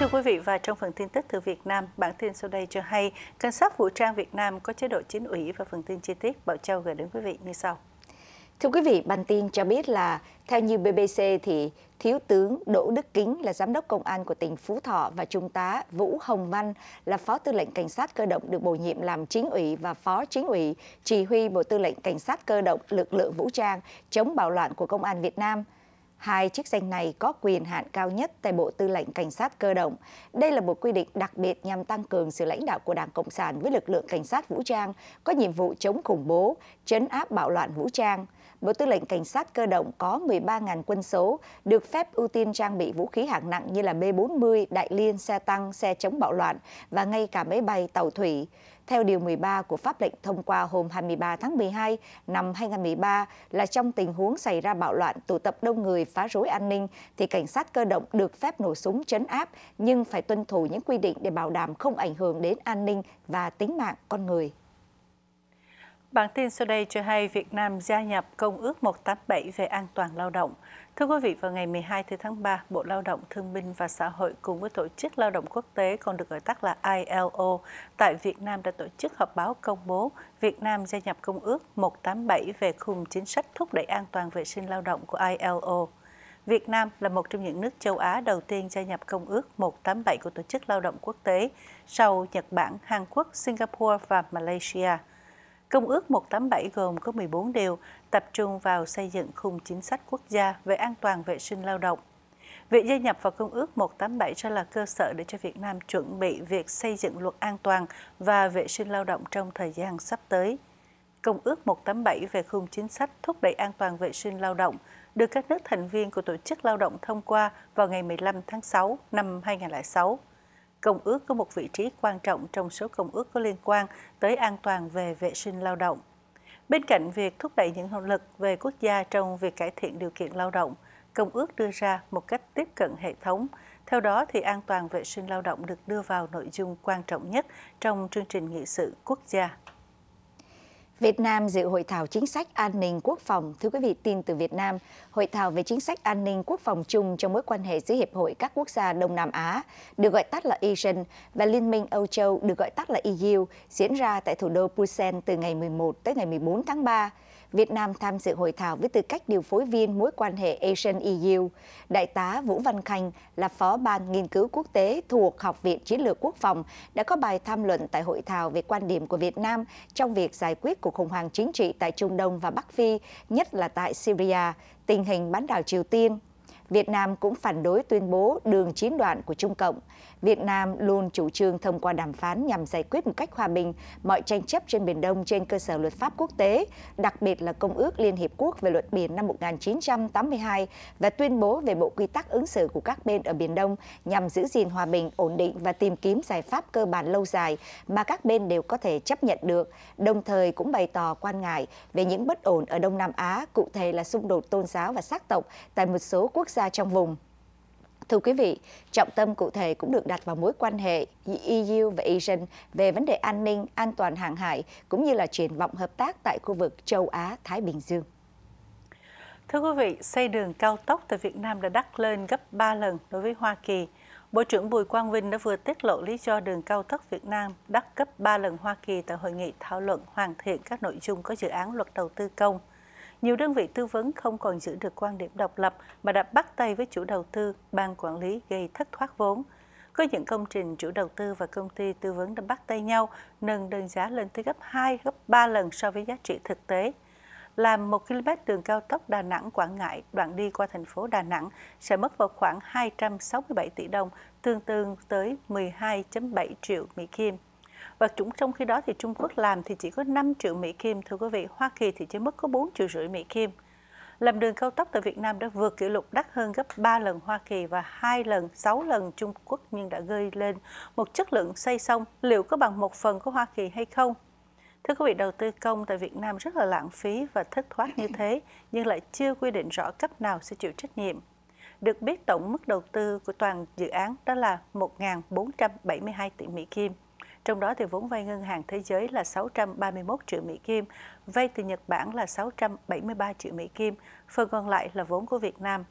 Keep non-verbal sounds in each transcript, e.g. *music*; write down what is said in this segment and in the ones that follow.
thưa quý vị và trong phần tin tức từ Việt Nam, bản tin sau đây cho hay cảnh sát vũ trang Việt Nam có chế độ chính ủy và phần tin chi tiết Bảo Châu gửi đến quý vị như sau. Thưa quý vị, bản tin cho biết là theo như BBC thì Thiếu tướng Đỗ Đức Kính là giám đốc công an của tỉnh Phú Thọ và Trung tá Vũ Hồng Văn là phó tư lệnh cảnh sát cơ động được bổ nhiệm làm chính ủy và phó chính ủy chỉ huy Bộ Tư lệnh Cảnh sát cơ động lực lượng vũ trang chống bạo loạn của Công an Việt Nam – Hai chức danh này có quyền hạn cao nhất tại Bộ Tư lệnh Cảnh sát cơ động. Đây là một quy định đặc biệt nhằm tăng cường sự lãnh đạo của Đảng Cộng sản với lực lượng cảnh sát vũ trang có nhiệm vụ chống khủng bố, chấn áp bạo loạn vũ trang. Bộ Tư lệnh Cảnh sát cơ động có 13.000 quân số, được phép ưu tiên trang bị vũ khí hạng nặng như là B-40, đại liên, xe tăng, xe chống bạo loạn và ngay cả máy bay, tàu thủy theo Điều 13 của pháp lệnh thông qua hôm 23 tháng 12 năm 2013 là trong tình huống xảy ra bạo loạn, tụ tập đông người, phá rối an ninh, thì cảnh sát cơ động được phép nổ súng chấn áp nhưng phải tuân thủ những quy định để bảo đảm không ảnh hưởng đến an ninh và tính mạng con người. Bản tin sau đây cho hay Việt Nam gia nhập Công ước 187 về an toàn lao động. Thưa quý vị, vào ngày 12 tháng 3, Bộ Lao động Thương binh và Xã hội cùng với Tổ chức Lao động Quốc tế còn được gọi tắt là ILO tại Việt Nam đã tổ chức họp báo công bố Việt Nam gia nhập Công ước 187 về khung chính sách thúc đẩy an toàn vệ sinh lao động của ILO. Việt Nam là một trong những nước châu Á đầu tiên gia nhập Công ước 187 của Tổ chức Lao động Quốc tế sau Nhật Bản, Hàn Quốc, Singapore và Malaysia. Công ước 187 gồm có 14 điều, tập trung vào xây dựng khung chính sách quốc gia về an toàn vệ sinh lao động. Việc gia nhập vào Công ước 187 cho là cơ sở để cho Việt Nam chuẩn bị việc xây dựng luật an toàn và vệ sinh lao động trong thời gian sắp tới. Công ước 187 về khung chính sách thúc đẩy an toàn vệ sinh lao động được các nước thành viên của Tổ chức Lao động thông qua vào ngày 15 tháng 6 năm 2006. Công ước có một vị trí quan trọng trong số công ước có liên quan tới an toàn về vệ sinh lao động. Bên cạnh việc thúc đẩy những nỗ lực về quốc gia trong việc cải thiện điều kiện lao động, công ước đưa ra một cách tiếp cận hệ thống. Theo đó thì an toàn vệ sinh lao động được đưa vào nội dung quan trọng nhất trong chương trình nghị sự quốc gia. Việt Nam dự hội thảo chính sách an ninh quốc phòng. Thưa quý vị, tin từ Việt Nam, hội thảo về chính sách an ninh quốc phòng chung trong mối quan hệ giữa Hiệp hội các quốc gia Đông Nam Á, được gọi tắt là ASEAN, và Liên minh Âu Châu, được gọi tắt là EU, diễn ra tại thủ đô Busan từ ngày 11 tới ngày 14 tháng 3. Việt Nam tham dự hội thảo với tư cách điều phối viên mối quan hệ ASEAN-EU. Đại tá Vũ Văn Khanh là Phó Ban Nghiên cứu Quốc tế thuộc Học viện Chiến lược Quốc phòng đã có bài tham luận tại hội thảo về quan điểm của Việt Nam trong việc giải quyết cuộc khủng hoảng chính trị tại Trung Đông và Bắc Phi, nhất là tại Syria, tình hình bán đảo Triều Tiên, Việt Nam cũng phản đối tuyên bố đường chín đoạn của Trung Cộng. Việt Nam luôn chủ trương thông qua đàm phán nhằm giải quyết một cách hòa bình mọi tranh chấp trên Biển Đông trên cơ sở luật pháp quốc tế, đặc biệt là Công ước Liên Hiệp Quốc về luật biển năm 1982 và tuyên bố về bộ quy tắc ứng xử của các bên ở Biển Đông nhằm giữ gìn hòa bình, ổn định và tìm kiếm giải pháp cơ bản lâu dài mà các bên đều có thể chấp nhận được, đồng thời cũng bày tỏ quan ngại về những bất ổn ở Đông Nam Á, cụ thể là xung đột tôn giáo và sắc tộc tại một số quốc gia trong vùng. Thưa quý vị, trọng tâm cụ thể cũng được đặt vào mối quan hệ EU và ASEAN về vấn đề an ninh, an toàn hàng hải cũng như là triển vọng hợp tác tại khu vực châu Á-Thái Bình Dương. Thưa quý vị, xây đường cao tốc tại Việt Nam đã đắt lên gấp 3 lần đối với Hoa Kỳ. Bộ trưởng Bùi Quang Vinh đã vừa tiết lộ lý do đường cao tốc Việt Nam đắt gấp 3 lần Hoa Kỳ tại hội nghị thảo luận hoàn thiện các nội dung có dự án luật đầu tư công – nhiều đơn vị tư vấn không còn giữ được quan điểm độc lập mà đã bắt tay với chủ đầu tư, ban quản lý gây thất thoát vốn. Có những công trình chủ đầu tư và công ty tư vấn đã bắt tay nhau nâng đơn giá lên tới gấp 2, gấp 3 lần so với giá trị thực tế. Làm 1 km đường cao tốc Đà Nẵng Quảng Ngãi đoạn đi qua thành phố Đà Nẵng sẽ mất vào khoảng 267 tỷ đồng, tương đương tới 12.7 triệu Mỹ Kim và chúng trong khi đó thì Trung Quốc làm thì chỉ có 5 triệu Mỹ Kim thưa quý vị Hoa Kỳ thì chỉ mất có 4 triệu rưỡi Mỹ Kim làm đường cao tốc tại Việt Nam đã vượt kỷ lục đắt hơn gấp 3 lần Hoa Kỳ và 2 lần, 6 lần Trung Quốc nhưng đã gây lên một chất lượng xây xong liệu có bằng một phần của Hoa Kỳ hay không? Thưa quý vị, đầu tư công tại Việt Nam rất là lãng phí và thất thoát như thế, nhưng lại chưa quy định rõ cấp nào sẽ chịu trách nhiệm. Được biết tổng mức đầu tư của toàn dự án đó là 1.472 tỷ Mỹ Kim trong đó thì vốn vay ngân hàng thế giới là 631 triệu Mỹ Kim, vay từ Nhật Bản là 673 triệu Mỹ Kim, phần còn lại là vốn của Việt Nam.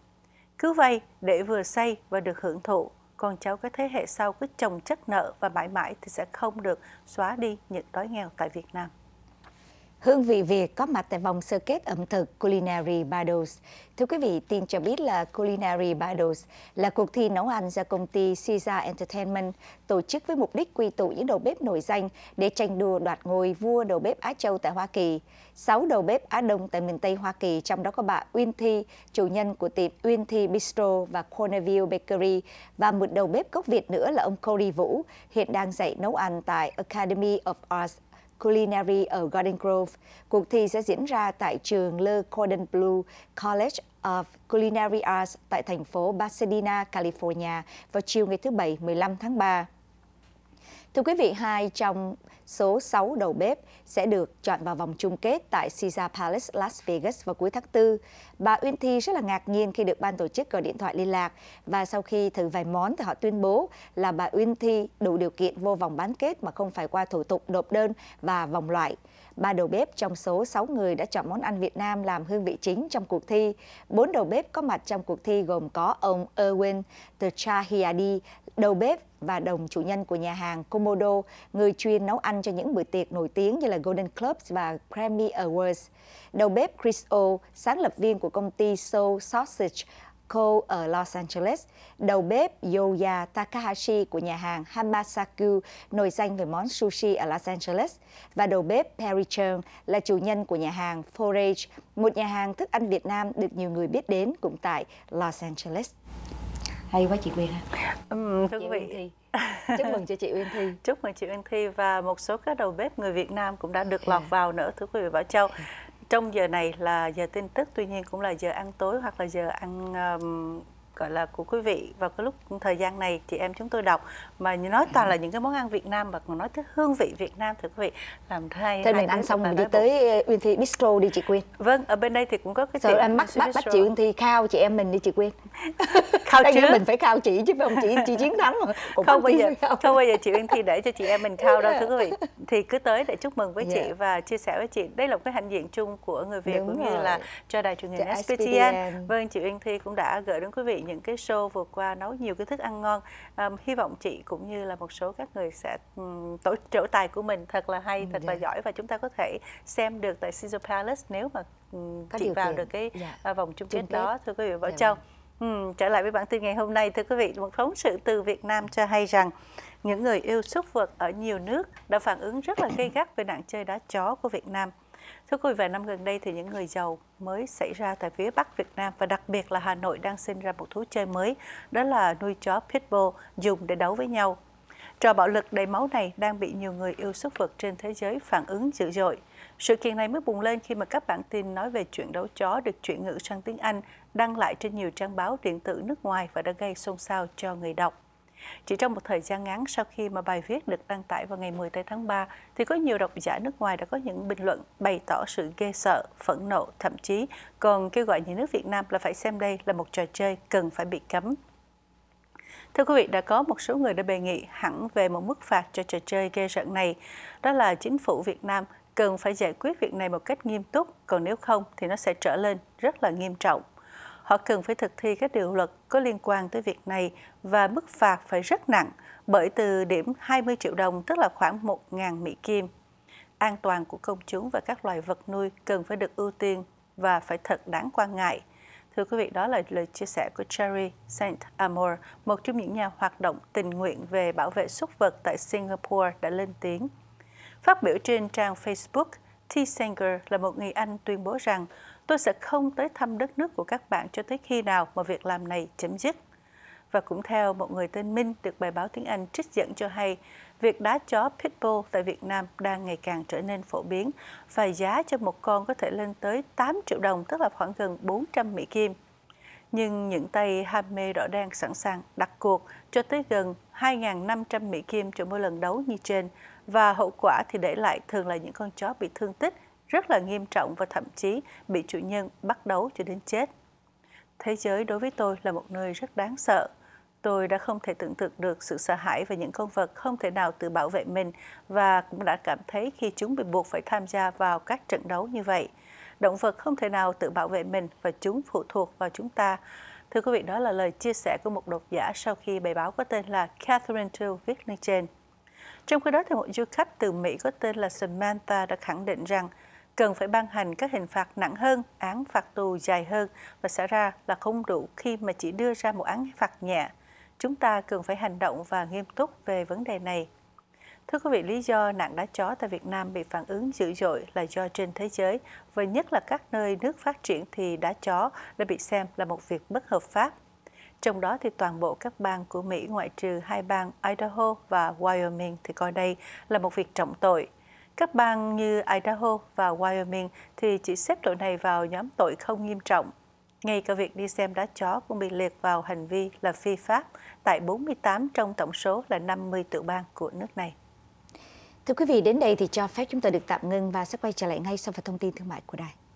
Cứ vay để vừa xây và được hưởng thụ, con cháu các thế hệ sau cứ chồng chất nợ và mãi mãi thì sẽ không được xóa đi những đói nghèo tại Việt Nam. Hương vị Việt có mặt tại vòng sơ kết ẩm thực Culinary Battles. Thưa quý vị, tin cho biết là Culinary Battles là cuộc thi nấu ăn do công ty Caesar Entertainment tổ chức với mục đích quy tụ những đầu bếp nổi danh để tranh đua đoạt ngôi vua đầu bếp Á Châu tại Hoa Kỳ. sáu đầu bếp Á Đông tại miền Tây Hoa Kỳ, trong đó có bà Uyên Thi, chủ nhân của tiệm Uyên Thi Bistro và Cornerville Bakery và một đầu bếp gốc Việt nữa là ông Cody Vũ, hiện đang dạy nấu ăn tại Academy of Arts Culinary ở Garden Grove. Cuộc thi sẽ diễn ra tại trường Le Cordon Bleu College of Culinary Arts tại thành phố Pasadena, California vào chiều ngày thứ Bảy 15 tháng 3. Thưa quý vị, hai trong số 6 đầu bếp sẽ được chọn vào vòng chung kết tại Caesar Palace Las Vegas vào cuối tháng 4. Bà Uyên Thi rất là ngạc nhiên khi được ban tổ chức gọi điện thoại liên lạc và sau khi thử vài món thì họ tuyên bố là bà Uyên Thi đủ điều kiện vô vòng bán kết mà không phải qua thủ tục nộp đơn và vòng loại. Ba đầu bếp trong số 6 người đã chọn món ăn Việt Nam làm hương vị chính trong cuộc thi. Bốn đầu bếp có mặt trong cuộc thi gồm có ông Erwin Tchahiadi, đầu bếp và đồng chủ nhân của nhà hàng Komodo, người chuyên nấu ăn cho những bữa tiệc nổi tiếng như là Golden Clubs và Grammy Awards. Đầu bếp Chris O, sáng lập viên của công ty Soul Sausage, Co ở Los Angeles, đầu bếp Yoya Takahashi của nhà hàng Hamasaku nổi danh về món sushi ở Los Angeles và đầu bếp Perry Chung là chủ nhân của nhà hàng Forage, một nhà hàng thức ăn Việt Nam được nhiều người biết đến cũng tại Los Angeles. Hay quá chị Quyên ha. Uhm, thưa quý vị. *laughs* Chúc mừng cho chị Uyên Thi. Chúc mừng chị Uyên Thi và một số các đầu bếp người Việt Nam cũng đã được à. lọt vào nữa thưa quý vị Bảo Châu trong giờ này là giờ tin tức tuy nhiên cũng là giờ ăn tối hoặc là giờ ăn um, gọi là của quý vị vào cái lúc thời gian này chị em chúng tôi đọc mà nói toàn ừ. là những cái món ăn Việt Nam và còn nói tới hương vị Việt Nam thưa quý vị làm thay thế mình ăn xong mình đi tới Uyên Thi Bistro đi chị Quyên vâng ở bên đây thì cũng có cái sự em bắt bắt bắt chị Uyên Thi khao chị em mình đi chị Quyên *laughs* khao chứ mình phải khao chị chứ không chị chị chiến thắng Cũng không bao giờ khao. không bao giờ chị Uyên Thi để cho chị em mình khao đâu thưa quý vị *laughs* dạ. thì cứ tới để chúc mừng với yeah. chị dạ. và chia sẻ với chị đây là một cái hạnh diện chung của người Việt Đúng cũng rồi. như là cho đài truyền hình SPTN vâng chị Uyên Thi cũng đã gửi đến quý vị những cái show vừa qua nấu nhiều cái thức ăn ngon à, hy vọng chị cũng như là một số các người sẽ um, tổ trổ tài của mình thật là hay ừ, thật yeah. là dạ. giỏi và chúng ta có thể xem được tại Caesar Palace nếu mà um, có chị vào được cái yeah. Dạ. Ờ, vòng chung kết, đó thưa quý vị Bảo yeah. Dạ châu Ừ, trở lại với bản tin ngày hôm nay thưa quý vị một phóng sự từ Việt Nam cho hay rằng những người yêu súc vật ở nhiều nước đã phản ứng rất là gay gắt về nạn chơi đá chó của Việt Nam Thưa quý vị, năm gần đây thì những người giàu mới xảy ra tại phía Bắc Việt Nam và đặc biệt là Hà Nội đang sinh ra một thú chơi mới, đó là nuôi chó Pitbull dùng để đấu với nhau. Trò bạo lực đầy máu này đang bị nhiều người yêu súc vật trên thế giới phản ứng dữ dội. Sự kiện này mới bùng lên khi mà các bản tin nói về chuyện đấu chó được chuyển ngữ sang tiếng Anh đăng lại trên nhiều trang báo điện tử nước ngoài và đã gây xôn xao cho người đọc. Chỉ trong một thời gian ngắn sau khi mà bài viết được đăng tải vào ngày 10 tháng 3, thì có nhiều độc giả nước ngoài đã có những bình luận bày tỏ sự ghê sợ, phẫn nộ, thậm chí còn kêu gọi nhà nước Việt Nam là phải xem đây là một trò chơi cần phải bị cấm. Thưa quý vị, đã có một số người đã đề nghị hẳn về một mức phạt cho trò chơi ghê rợn này. Đó là chính phủ Việt Nam cần phải giải quyết việc này một cách nghiêm túc, còn nếu không thì nó sẽ trở lên rất là nghiêm trọng họ cần phải thực thi các điều luật có liên quan tới việc này và mức phạt phải rất nặng, bởi từ điểm 20 triệu đồng tức là khoảng 1.000 Mỹ Kim. An toàn của công chúng và các loài vật nuôi cần phải được ưu tiên và phải thật đáng quan ngại. Thưa quý vị, đó là lời chia sẻ của Cherry Saint Amour, một trong những nhà hoạt động tình nguyện về bảo vệ súc vật tại Singapore đã lên tiếng. Phát biểu trên trang Facebook, T. Sanger là một người Anh tuyên bố rằng Tôi sẽ không tới thăm đất nước của các bạn cho tới khi nào mà việc làm này chấm dứt. Và cũng theo một người tên Minh được bài báo tiếng Anh trích dẫn cho hay, việc đá chó Pitbull tại Việt Nam đang ngày càng trở nên phổ biến và giá cho một con có thể lên tới 8 triệu đồng, tức là khoảng gần 400 Mỹ Kim. Nhưng những tay ham mê đỏ đen sẵn sàng đặt cuộc cho tới gần 2.500 Mỹ Kim cho mỗi lần đấu như trên và hậu quả thì để lại thường là những con chó bị thương tích rất là nghiêm trọng và thậm chí bị chủ nhân bắt đấu cho đến chết. Thế giới đối với tôi là một nơi rất đáng sợ. Tôi đã không thể tưởng tượng được sự sợ hãi về những con vật không thể nào tự bảo vệ mình và cũng đã cảm thấy khi chúng bị buộc phải tham gia vào các trận đấu như vậy. Động vật không thể nào tự bảo vệ mình và chúng phụ thuộc vào chúng ta. Thưa quý vị, đó là lời chia sẻ của một độc giả sau khi bài báo có tên là Catherine Till viết lên trên. Trong khi đó, thì một du khách từ Mỹ có tên là Samantha đã khẳng định rằng cần phải ban hành các hình phạt nặng hơn, án phạt tù dài hơn và xảy ra là không đủ khi mà chỉ đưa ra một án phạt nhẹ. Chúng ta cần phải hành động và nghiêm túc về vấn đề này. Thưa quý vị, lý do nạn đá chó tại Việt Nam bị phản ứng dữ dội là do trên thế giới và nhất là các nơi nước phát triển thì đá chó đã bị xem là một việc bất hợp pháp. Trong đó thì toàn bộ các bang của Mỹ ngoại trừ hai bang Idaho và Wyoming thì coi đây là một việc trọng tội. Các bang như Idaho và Wyoming thì chỉ xếp tội này vào nhóm tội không nghiêm trọng. Ngay cả việc đi xem đá chó cũng bị liệt vào hành vi là phi pháp tại 48 trong tổng số là 50 tiểu bang của nước này. Thưa quý vị, đến đây thì cho phép chúng ta được tạm ngưng và sẽ quay trở lại ngay sau phần thông tin thương mại của đài.